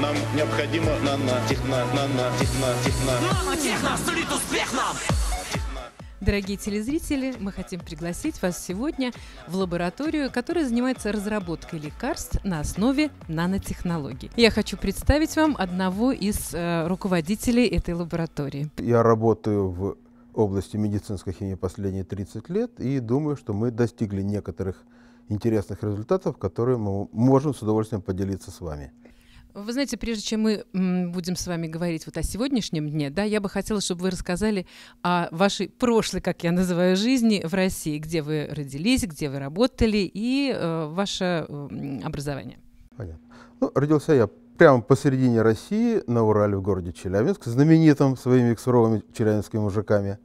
Нам необходимо нано-техно, нано-техно, техно. Нано-техно, сулит успех нам! Дорогие телезрители, мы хотим пригласить вас сегодня в лабораторию, которая занимается разработкой лекарств на основе нанотехнологий. Я хочу представить вам одного из э, руководителей этой лаборатории. Я работаю в области медицинской химии последние 30 лет и думаю, что мы достигли некоторых интересных результатов, которые мы можем с удовольствием поделиться с вами. Вы знаете, прежде чем мы будем с вами говорить вот о сегодняшнем дне, да, я бы хотела, чтобы вы рассказали о вашей прошлой, как я называю, жизни в России, где вы родились, где вы работали и э, ваше э, образование. Понятно. Ну, родился я прямо посередине России, на Урале, в городе Челябинск, знаменитым своими эксуровыми челябинскими мужиками.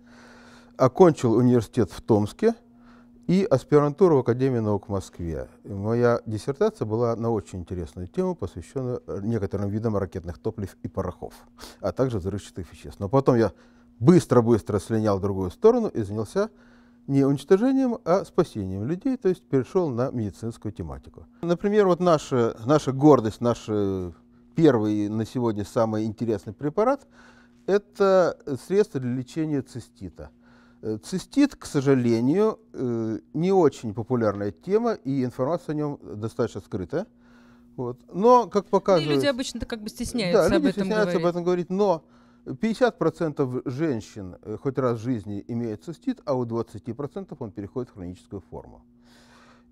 Окончил университет в Томске – и аспирантура в Академии наук в Москве. Моя диссертация была на очень интересную тему, посвященную э, некоторым видам ракетных топлив и порохов, а также взрывчатых веществ. Но потом я быстро-быстро слинял в другую сторону и занялся не уничтожением, а спасением людей, то есть перешел на медицинскую тематику. Например, вот наша, наша гордость, наш э, первый на сегодня самый интересный препарат – это средство для лечения цистита – Э, цистит, к сожалению, э, не очень популярная тема, и информация о нем достаточно скрыта. Вот. Но, как ну, показывает... Ну, люди обычно как бы стесняются да, об люди этом стесняются об этом говорить, но 50% женщин э, хоть раз в жизни имеют цистит, а у 20% он переходит в хроническую форму.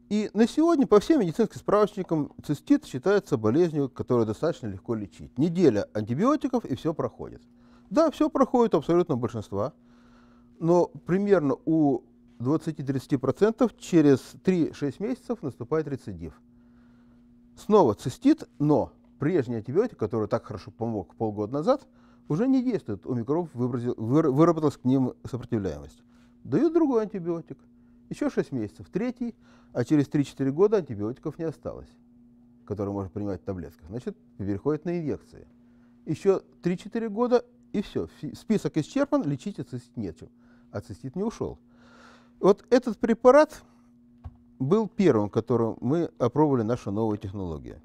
И на сегодня по всем медицинским справочникам цистит считается болезнью, которую достаточно легко лечить. Неделя антибиотиков и все проходит. Да, все проходит абсолютно большинства. большинства но примерно у 20-30% через 3-6 месяцев наступает рецидив. Снова цистит, но прежний антибиотик, который так хорошо помог полгода назад, уже не действует. У микробов выбросил, выработалась к ним сопротивляемость. Дают другой антибиотик. Еще 6 месяцев, третий, а через 3-4 года антибиотиков не осталось, которые можно принимать в таблетках. Значит, переходит на инъекции. Еще 3-4 года, и все. Список исчерпан, лечить цистит нечем а цистит не ушел. Вот этот препарат был первым, которым мы опробовали нашу новую технологию.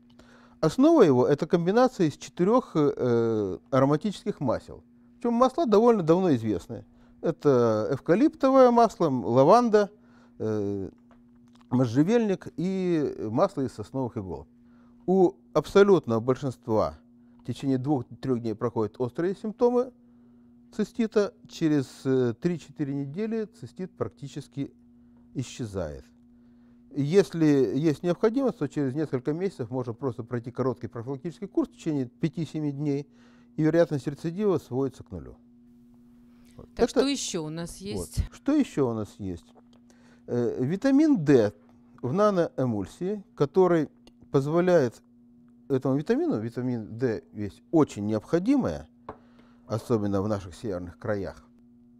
Основа его – это комбинация из четырех э, ароматических масел. Причем масла довольно давно известны. Это эвкалиптовое масло, лаванда, э, можжевельник и масло из сосновых иголок. У абсолютного большинства в течение двух-трех дней проходят острые симптомы, цистита, через 3-4 э, недели цистит практически исчезает. Если есть необходимость, то через несколько месяцев можно просто пройти короткий профилактический курс в течение 5-7 дней, и вероятность рецидива сводится к нулю. Так, так что, что еще у нас есть? Вот. Что еще у нас есть? Э, витамин D в наноэмульсии, который позволяет этому витамину, витамин D весь очень необходимая особенно в наших северных краях.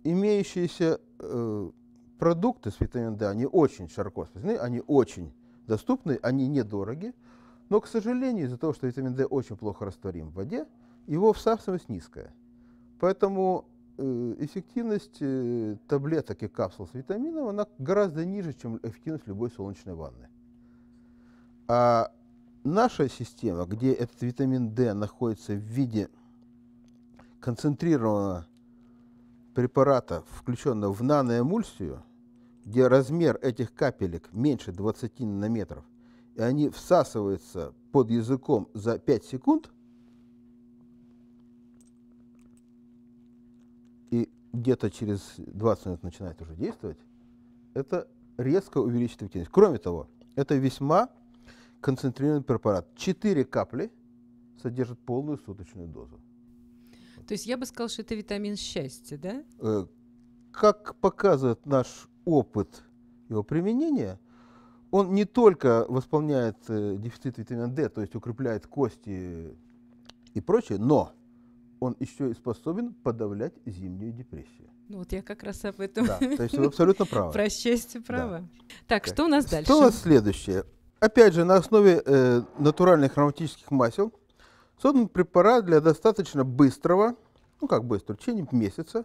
Имеющиеся э, продукты с витамином D, они очень широко распространены, они очень доступны, они недороги, но, к сожалению, из-за того, что витамин D очень плохо растворим в воде, его всасываемость низкая. Поэтому э, эффективность э, таблеток и капсул с витамином она гораздо ниже, чем эффективность любой солнечной ванны. А наша система, где этот витамин D находится в виде концентрированного препарата, включенного в наноэмульсию, где размер этих капелек меньше 20 нанометров, и они всасываются под языком за 5 секунд, и где-то через 20 минут начинает уже действовать, это резко увеличит эффективность. Кроме того, это весьма концентрированный препарат. 4 капли содержат полную суточную дозу. То есть я бы сказал, что это витамин счастья, да? Э, как показывает наш опыт его применения, он не только восполняет э, дефицит витамина D, то есть укрепляет кости и прочее, но он еще и способен подавлять зимнюю депрессию. Ну вот я как раз об этом. Да, то есть вы абсолютно правы. Про счастье правы. Да. Так, так, что у нас дальше? Что у нас следующее? Опять же, на основе э, натуральных ароматических масел создан препарат для достаточно быстрого, ну как быстро, в течение месяца,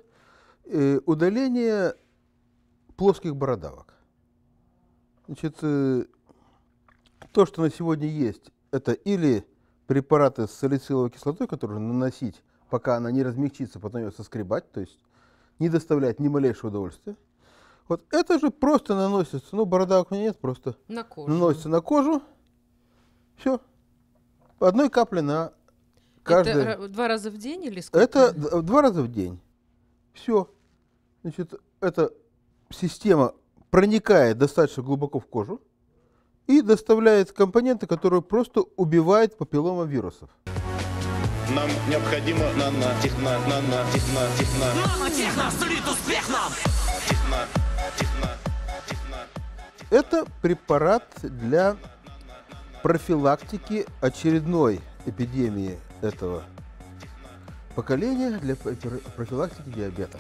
э, удаления плоских бородавок. Значит, э, то, что на сегодня есть, это или препараты с салициловой кислотой, которые наносить, пока она не размягчится, потом ее соскребать, то есть не доставлять ни малейшего удовольствия. Вот это же просто наносится, ну, бородавок у меня нет, просто на кожу. наносится на кожу, все, одной капли на каждый... Это э, два раза в день или сколько? Это э, два раза в день. Все. Значит, эта система проникает достаточно глубоко в кожу и доставляет компоненты, которые просто убивают папиллома вирусов. Нам необходимо нано-техно, нано-техно, техно. Нано-техно сулит успех нам! Техно, техно, техно. Это препарат для профилактики очередной эпидемии этого поколения для профилактики диабета.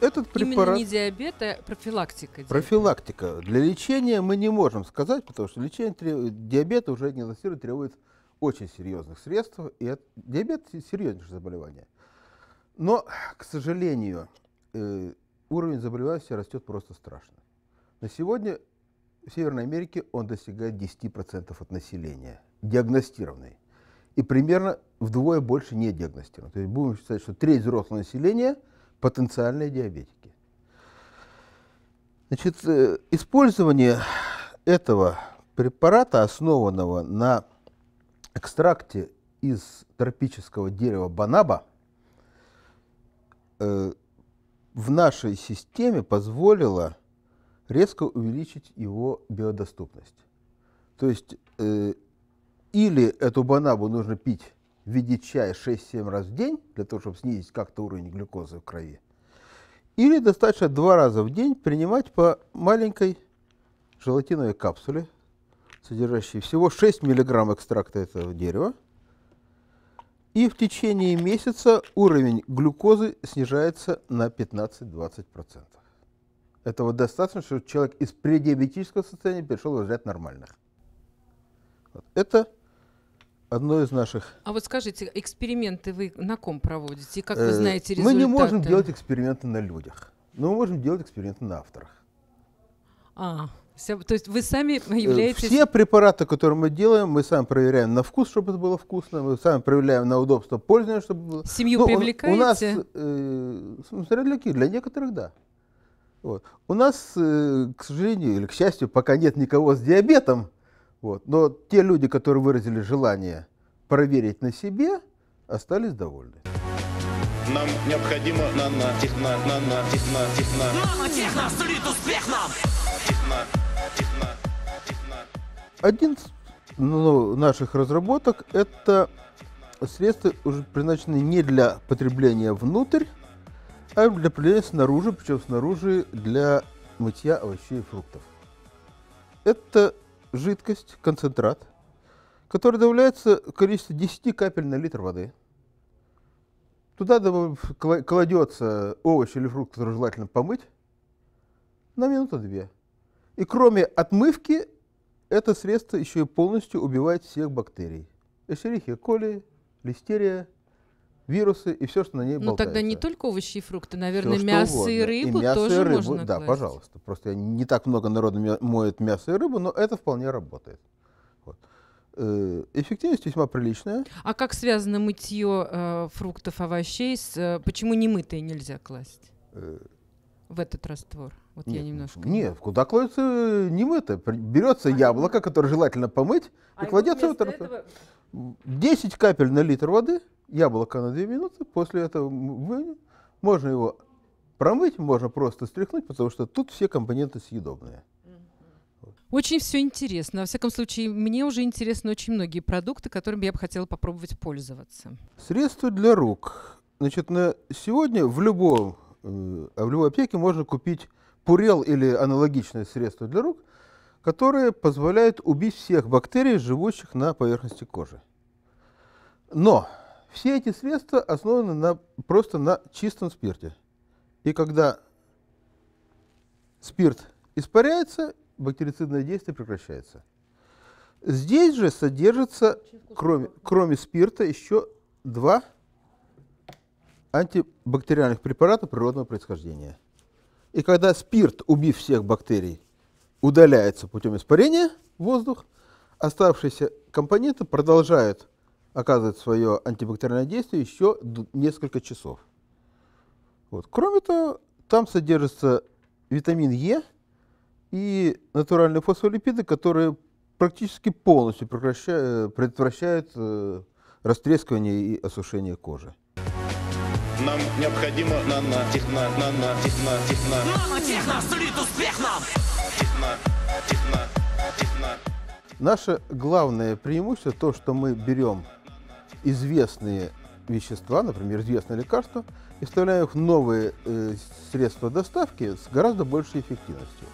Этот препарат... Именно не диабет, а профилактика. Диабета. Профилактика. Для лечения мы не можем сказать, потому что лечение диабета уже не диагностирует, требует очень серьезных средств. И диабет – серьезнейшее заболевание. Но, к сожалению, э, уровень заболеваемости растет просто страшно. На сегодня в Северной Америке он достигает 10% от населения, диагностированный и примерно вдвое больше не диагностировано. Ну, то есть будем считать, что треть взрослого населения – потенциальные диабетики. Значит, э, использование этого препарата, основанного на экстракте из тропического дерева банаба, э, в нашей системе позволило резко увеличить его биодоступность. То есть э, или эту банабу нужно пить в виде чая 6-7 раз в день, для того, чтобы снизить как-то уровень глюкозы в крови. Или достаточно два раза в день принимать по маленькой желатиновой капсуле, содержащей всего 6 мг экстракта этого дерева. И в течение месяца уровень глюкозы снижается на 15-20%. Этого достаточно, чтобы человек из предиабетического состояния перешел в разряд нормальных. Вот. Это одно из наших... А вот скажите, эксперименты вы на ком проводите? И как вы э, знаете результаты? Мы не можем делать эксперименты на людях, но мы можем делать эксперименты на авторах. А, то есть вы сами э, являетесь... Все препараты, которые мы делаем, мы сами проверяем на вкус, чтобы это было вкусно, мы сами проверяем на удобство пользования, чтобы было... Семью ну, привлекаете? У, нас, смотря для каких, для некоторых да. Вот. У нас, э, к сожалению или к счастью, пока нет никого с диабетом, вот. Но те люди, которые выразили желание проверить на себе, остались довольны. Нам необходимо нано, техно, нано, техно, техно. Нано, техно, сулит успех нам! Техно, техно, техно. Один из ну, наших разработок – это средства, уже предназначенные не для потребления внутрь, а для потребления снаружи, причем снаружи для мытья овощей и фруктов. Это жидкость, концентрат, который добавляется количество 10 капель на литр воды. Туда кладется овощи или фрукт, который желательно помыть, на минуту-две. И кроме отмывки, это средство еще и полностью убивает всех бактерий. Эшерихия коли, листерия, вирусы и все, что на ней Но болтается. Ну тогда не только овощи и фрукты, наверное, все, мясо угодно. и рыбу и мясо тоже и рыбу, можно Да, класть. пожалуйста. Просто не так много народу моет мясо и рыбу, но это вполне работает. Вот. Э, эффективность весьма приличная. А как связано мытье э, фруктов, овощей с... Э, почему не мытые нельзя класть э, в этот раствор? Вот нет, я немножко... Нет, куда кладется э, не мыто. Берется а яблоко, которое желательно помыть, а и кладется в этот раствор. Этого... 10 капель на литр воды – яблоко на 2 минуты, после этого вы, можно его промыть, можно просто стряхнуть, потому что тут все компоненты съедобные. Очень все интересно. Во всяком случае, мне уже интересны очень многие продукты, которыми я бы хотела попробовать пользоваться. Средства для рук. Значит, на сегодня в любом, э, а в любой аптеке можно купить пурел или аналогичное средство для рук, которое позволяет убить всех бактерий, живущих на поверхности кожи. Но все эти средства основаны на, просто на чистом спирте. И когда спирт испаряется, бактерицидное действие прекращается. Здесь же содержится, кроме, кроме спирта, еще два антибактериальных препарата природного происхождения. И когда спирт, убив всех бактерий, удаляется путем испарения воздух, оставшиеся компоненты продолжают оказывает свое антибактериальное действие еще несколько часов. Вот. Кроме того, там содержится витамин Е и натуральные фосфолипиды, которые практически полностью э, предотвращают э, растрескивание и осушение кожи. Нам необходимо нано техно нано техно техно нано техно сулит успех нам. Техно техно техно. Наше главное преимущество то, что мы берем известные вещества, например, известное лекарство, и вставляя в новые э, средства доставки с гораздо большей эффективностью.